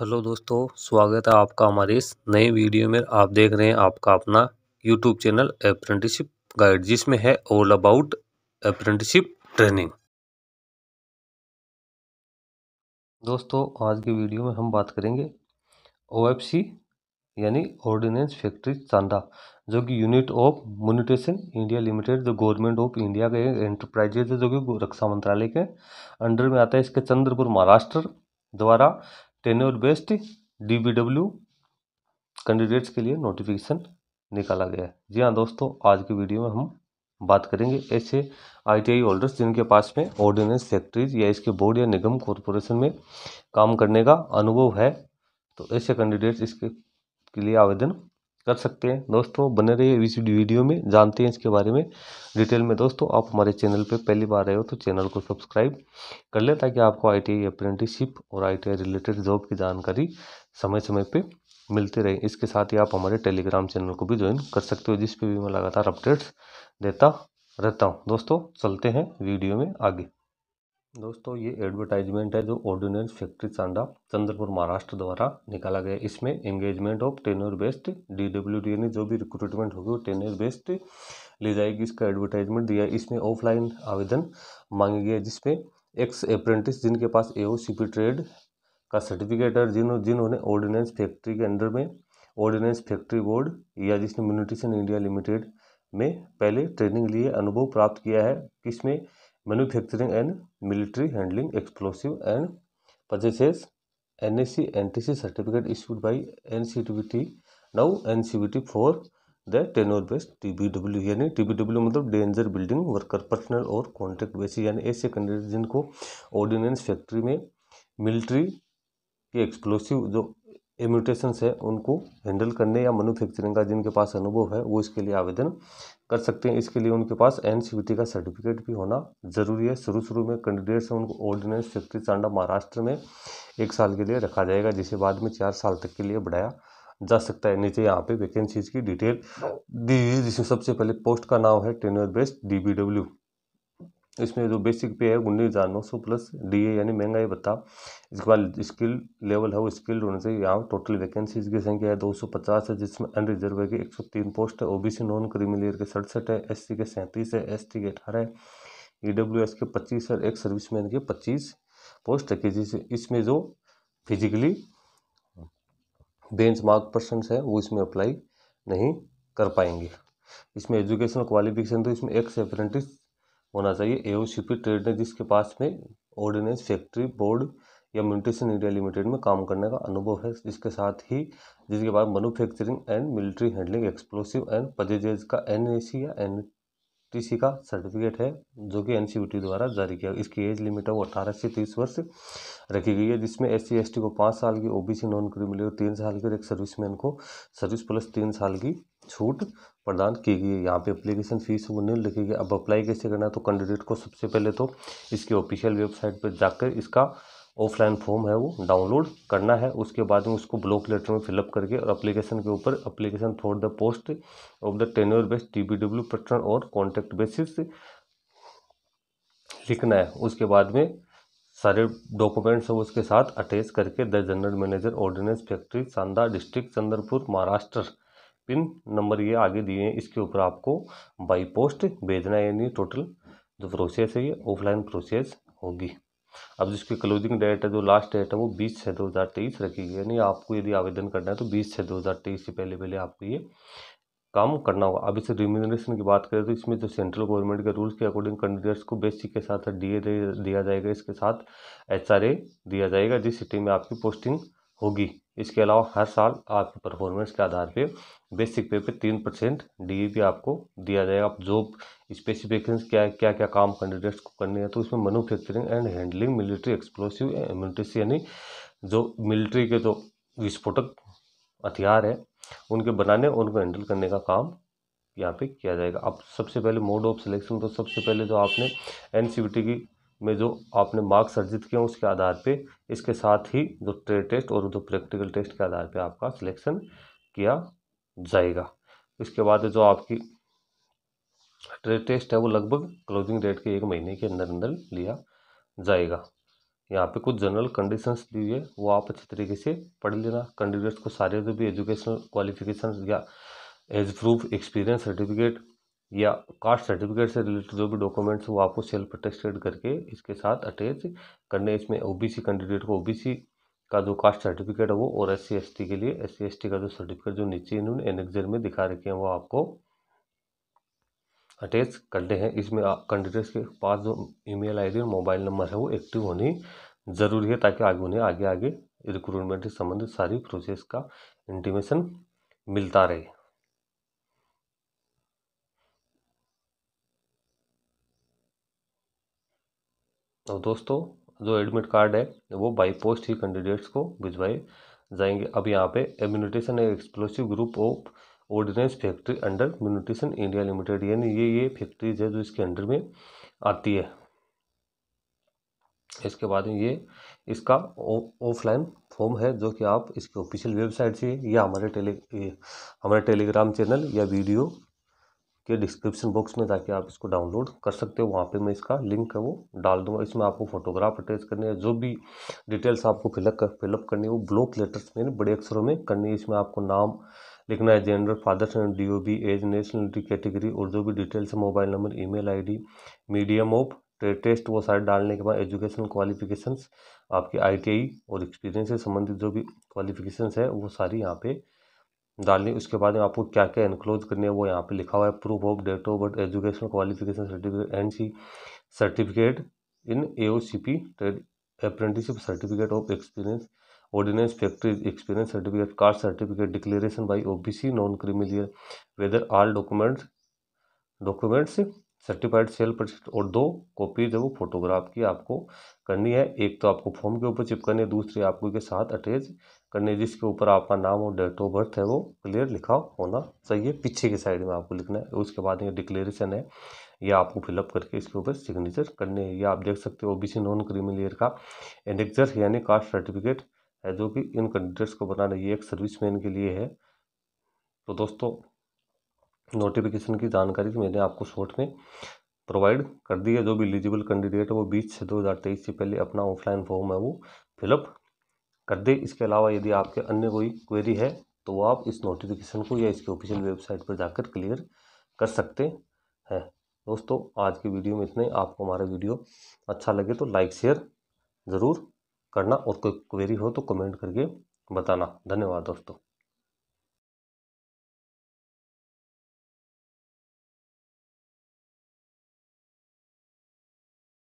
hello दोस्तों स्वागत है आपका हमारे इस नए वीडियो में आप देख रहे हैं आपका अपना यूट्यूब चैनल अप्रेंटिसिप गाइड जिसमें है ऑल अबाउट अप्रेंटिसिप ट्रेनिंग दोस्तों आज के वीडियो में हम बात करेंगे ओ यानी ऑर्डिनेंस फैक्ट्री चांदा जो कि unit of Munitions India Limited जो गवर्नमेंट ऑफ इंडिया के एंटरप्राइजेज है जो कि रक्षा मंत्रालय के अंडर में आता है इसके चंद्रपुर महाराष्ट्र द्वारा टेन्योर बेस्ट डीबीडब्ल्यू कैंडिडेट्स के लिए नोटिफिकेशन निकाला गया है जी हाँ दोस्तों आज की वीडियो में हम बात करेंगे ऐसे आईटीआई होल्डर्स जिनके पास में ऑर्डिनेंस सेक्रेटरीज या इसके बोर्ड या निगम कॉरपोरेशन में काम करने का अनुभव है तो ऐसे कैंडिडेट्स इसके के लिए आवेदन कर सकते हैं दोस्तों बने रहिए इस वीडियो में जानते हैं इसके बारे में डिटेल में दोस्तों आप हमारे चैनल पे पहली बार आए हो तो चैनल को सब्सक्राइब कर लें ताकि आपको आईटीआई अप्रेंटिसशिप और आईटीआई रिलेटेड जॉब की जानकारी समय समय पे मिलती रहे इसके साथ ही आप हमारे टेलीग्राम चैनल को भी ज्वाइन कर सकते हो जिस पर भी मैं लगातार अपडेट्स देता रहता हूँ दोस्तों चलते हैं वीडियो में आगे दोस्तों ये एडवर्टाइजमेंट है जो ऑर्डिनेंस फैक्ट्री चांदा चंद्रपुर महाराष्ट्र द्वारा निकाला गया इसमें engagement of tenure based D W D यानी जो भी रिक्रूटमेंट होगी वो टेनर बेस्ट ले जाएगी इसका एडवर्टाइजमेंट दिया इसमें ऑफलाइन आवेदन मांगे गए जिसमें एक्स अप्रेंटिस जिनके पास A O C P trade का सर्टिफिकेट है जिन्हों जिन्होंने ऑर्डिनेंस फैक्ट्री के अंडर में ऑर्डिनेंस फैक्ट्री बोर्ड या जिसने म्यूनिटेशन इंडिया लिमिटेड में पहले ट्रेनिंग लिए अनुभव प्राप्त किया है किसमें manufacturing and military handling explosive and T now N C B T for the tenure based T B W यानी टी बी डब्ल्यू मतलब डेंजर बिल्डिंग वर्कर पर्सनल और कॉन्ट्रैक्ट बेसिस यानी ऐसे कैंडिडेट जिनको ऑर्डिनेंस फैक्ट्री में military के explosive जो ammunitions है उनको हैंडल करने या मैनुफैक्चरिंग का जिनके पास अनुभव है वो इसके लिए आवेदन कर सकते हैं इसके लिए उनके पास एन का सर्टिफिकेट भी होना ज़रूरी है शुरू शुरू में कैंडिडेट्स हैं उनको ऑर्डिनेंस शक्ति चांडा महाराष्ट्र में एक साल के लिए रखा जाएगा जिसे बाद में चार साल तक के लिए बढ़ाया जा सकता है नीचे यहाँ पे वैकेंसीज की डिटेल दी जिसमें सबसे पहले पोस्ट का नाम है टेन्योर बेस्ड डी इसमें जो बेसिक पे है उन्नीस हज़ार नौ सौ प्लस डी ए यानी महंगाई भत्ता इसके बाद स्किल लेवल है वो स्किल्ड होने से यहाँ टोटल वैकेंसीज की संख्या है दो सौ पचास है जिसमें अनरिजर्व की एक सौ तीन पोस्ट है ओबीसी नॉन क्रीमिलियर के सड़सठ है एससी के सैंतीस है टी के अठारह है डब्ल्यू e एस के पच्चीस और एक सर्विस मैन के पच्चीस पोस्ट है जिस इसमें जो फिजिकली बेंच मार्क पर्सन है वो इसमें अप्लाई नहीं कर पाएंगे इसमें एजुकेशनल क्वालिफिकेशन तो इसमें एक से अप्रेंटिस होना चाहिए एओ पी ट्रेड ने जिसके पास में ऑर्डिनेंस फैक्ट्री बोर्ड या म्यूटेशन इंडिया लिमिटेड में काम करने का अनुभव है इसके साथ ही जिसके बाद manufacturing and military handling explosive and पजेजेज का एन या एन सी का सर्टिफिकेट है जो कि टी द्वारा जारी किया इसकी एज लिमिट है वो अठारह से तीस वर्ष रखी गई है जिसमें एस सी को पाँच साल की ओबीसी नॉन क्रिमिनल तीन साल की और एक सर्विसमैन को सर्विस प्लस तीन साल की छूट प्रदान की गई है यहाँ पे एप्लीकेशन फ़ीस नहीं लिखी गई अब अप्लाई कैसे करना है तो कैंडिडेट को सबसे पहले तो इसकी ऑफिशियल वेबसाइट पर जाकर इसका ऑफलाइन फॉर्म है वो डाउनलोड करना है उसके बाद में उसको ब्लॉक लेटर में फिलअप करके और अप्लीकेशन के ऊपर application for the post of the tenure based T B W पटन और कॉन्टैक्ट बेसिस लिखना है उसके बाद में सारे डॉक्यूमेंट्स वो उसके साथ अटैच करके the general manager ordnance factory Chanda district Chandrapur Maharashtra pin number ये आगे दिए हैं इसके ऊपर आपको बाई पोस्ट भेजना है यानी टोटल जो प्रोसेस है ये ऑफलाइन प्रोसेस होगी अब जिसकी क्लोजिंग डेट है जो लास्ट डेट है वो बीस छः दो हज़ार तेईस रखी गई यानी आपको यदि आवेदन करना है तो बीस छः दो हज़ार तेईस से पहले पहले आपको ये काम करना होगा अब इसे रिम्यूनरेशन की बात करें तो इसमें जो सेंट्रल गवर्नमेंट के रूल्स के अकॉर्डिंग कैंडिडेट्स को बेसिक के साथ डीए दिया जाएगा इसके साथ ए दिया जाएगा जिस सिटी में आपकी पोस्टिंग होगी इसके अलावा हर साल आपके परफॉर्मेंस के आधार पे बेसिक पे पे तीन परसेंट डी भी आपको दिया जाएगा आप जॉब स्पेसिफिकेशन क्या क्या क्या काम कैंडिडेट्स को करने हैं तो उसमें manufacturing and handling military explosive इम्यूनिटी यानी जो मिलिट्री के जो विस्फोटक हथियार है उनके बनाने और उनको हैंडल करने का काम यहाँ पे किया जाएगा अब सबसे पहले मोड ऑफ सिलेक्शन तो सबसे पहले जो आपने एन की में जो आपने मार्क्स अर्जित किए हैं उसके आधार पे इसके साथ ही जो ट्रेड टेस्ट और जो प्रैक्टिकल टेस्ट के आधार पे आपका सिलेक्शन किया जाएगा इसके बाद जो आपकी ट्रेड टेस्ट है वो लगभग क्लोजिंग डेट के एक महीने के अंदर अंदर लिया जाएगा यहाँ पे कुछ जनरल कंडीशंस दी हुई है वो आप अच्छी तरीके से पढ़ लेना कैंडिडेट्स को सारे जो भी एजुकेशनल क्वालिफिकेशन या एज प्रूफ एक्सपीरियंस सर्टिफिकेट या कास्ट सर्टिफिकेट से रिलेटेड जो भी डॉक्यूमेंट्स वो आपको सेल्फ प्रोटेस्टेड करके इसके साथ अटैच करने इसमें ओबीसी कैंडिडेट को ओबीसी का जो कास्ट सर्टिफिकेट है वो और एस सी के लिए एस सी का जो सर्टिफिकेट जो नीचे इन्होंने एनेक्जर में दिखा रखे हैं वो आपको अटैच करने हैं इसमें कैंडिडेट्स के पास जो आई डी और मोबाइल नंबर है वो एक्टिव होनी ज़रूरी है ताकि आगे उन्हें आगे आगे रिक्रूटमेंट से संबंधित सारी प्रोसेस का इंटीमेशन मिलता रहे और तो दोस्तों जो एडमिट कार्ड है वो बाई पोस्ट ही कैंडिडेट्स को भिजवाए जाएंगे अब यहाँ पे ammunition explosive group of ordnance factory under Munitions India Limited यानी ये ये फैक्ट्रीज है जो इसके अंडर में आती है इसके बाद ये इसका ऑफलाइन फॉर्म है जो कि आप इसके ऑफिशियल वेबसाइट से या हमारे टेली हमारे टेलीग्राम चैनल या वीडियो के डिस्क्रिप्शन बॉक्स में जाके आप इसको डाउनलोड कर सकते हो वहाँ पे मैं इसका लिंक है वो डाल दूंगा इसमें आपको फोटोग्राफ अटैच करने है जो भी डिटेल्स आपको फिलअप कर फिलअप करनी है वो ब्लॉक लेटर्स में बड़े अक्षरों में करनी है इसमें आपको नाम लिखना है gender father's and D O B age nationality category और जो भी डिटेल्स है mobile number email medium of test वो सारे डालने के बाद एजुकेशन क्वालिफिकेशन आपके आई और एक्सपीरियंस से संबंधित जो भी क्वालिफिकेशन है वो सारी यहाँ पर डालनी उसके बाद में आपको क्या क्या इनक्लोज करनी है वो यहाँ पे लिखा हुआ है proof of date of birth education qualification certificate and C certificate in A O C P trade apprenticeship certificate of experience ordnance factory experience certificate caste certificate declaration by O B C non creamy layer whether all documents documents certified self प्रशिक्षण और दो copies जो वो photograph की आपको करनी है एक तो आपको फॉर्म के ऊपर चिपकानी है दूसरी आपको के साथ अटैच करनी है जिसके ऊपर आपका नाम और डेट ऑफ बर्थ है वो क्लियर लिखा होना चाहिए पीछे की साइड में आपको लिखना है उसके बाद ये डिक्लेरेशन है या आपको फिलअप करके इसके ऊपर सिग्नेचर करने है या आप देख सकते हो ओबीसी नॉन क्रिमिलियर का एनेक्जर यानी कास्ट सर्टिफिकेट है जो कि इन कैंडिडेट्स को बनाना ये एक सर्विस के लिए है तो दोस्तों नोटिफिकेशन की जानकारी मैंने आपको शॉर्ट में प्रोवाइड कर दी है जो भी एलिजिबल कैंडिडेट है वो बीस से तेईस से पहले अपना ऑफलाइन फॉर्म है वो फिलअप कर दे इसके अलावा यदि आपके अन्य कोई क्वेरी है तो आप इस नोटिफिकेशन को या इसके ऑफिशियल वेबसाइट पर जाकर क्लियर कर सकते हैं दोस्तों आज की वीडियो में इतने आपको हमारा वीडियो अच्छा लगे तो लाइक शेयर ज़रूर करना और कोई क्वेरी हो तो कमेंट करके बताना धन्यवाद दोस्तों